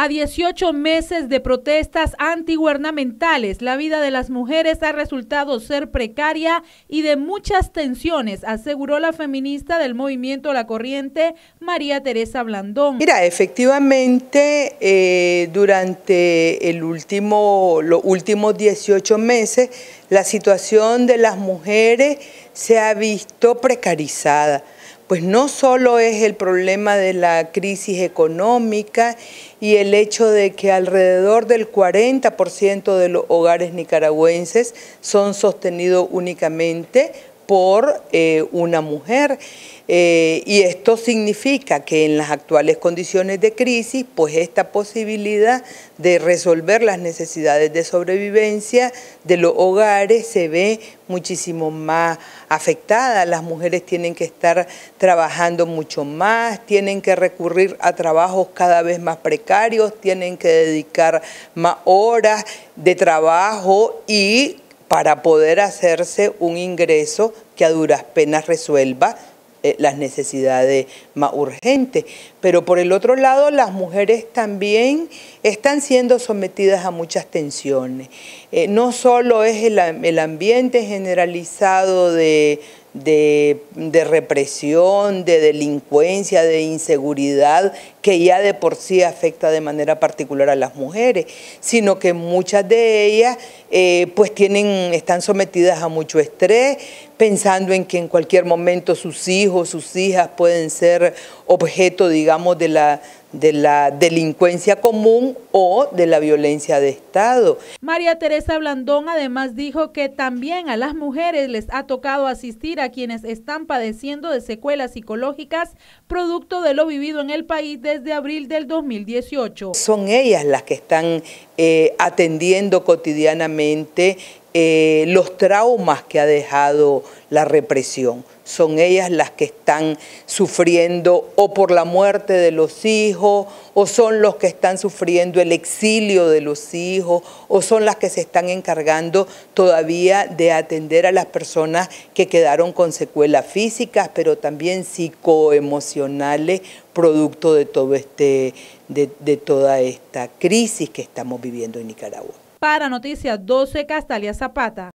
A 18 meses de protestas antigubernamentales, la vida de las mujeres ha resultado ser precaria y de muchas tensiones, aseguró la feminista del movimiento La Corriente, María Teresa Blandón. Mira, efectivamente, eh, durante el último, los últimos 18 meses, la situación de las mujeres se ha visto precarizada pues no solo es el problema de la crisis económica y el hecho de que alrededor del 40% de los hogares nicaragüenses son sostenidos únicamente por eh, una mujer. Eh, y esto significa que en las actuales condiciones de crisis, pues esta posibilidad de resolver las necesidades de sobrevivencia de los hogares se ve muchísimo más afectada. Las mujeres tienen que estar trabajando mucho más, tienen que recurrir a trabajos cada vez más precarios, tienen que dedicar más horas de trabajo y para poder hacerse un ingreso que a duras penas resuelva eh, las necesidades más urgentes. Pero por el otro lado, las mujeres también están siendo sometidas a muchas tensiones. Eh, no solo es el ambiente generalizado de de, represión, de delincuencia, de inseguridad, que ya de por sí afecta de manera particular a las mujeres, sino que muchas de ellas eh, pues tienen, están sometidas a mucho estrés, pensando en que en cualquier momento sus hijos, sus hijas pueden ser objeto, digamos, de la, de la delincuencia común o de la violencia de Estado. María Teresa Blandón además dijo que también a las mujeres les ha tocado asistir a quienes están padeciendo de secuelas psicológicas producto de lo vivido en el país desde abril del 2018. Son ellas las que están eh, atendiendo cotidianamente eh, los traumas que ha dejado la represión. Son ellas las que están sufriendo o por la muerte de los hijos, o son los que están sufriendo el exilio de los hijos, o son las que se están encargando todavía de atender a las personas que quedaron con secuelas físicas, pero también psicoemocionales, producto de, todo este, de toda esta crisis que estamos viviendo en Nicaragua. Para Noticias 12, Castalia Zapata.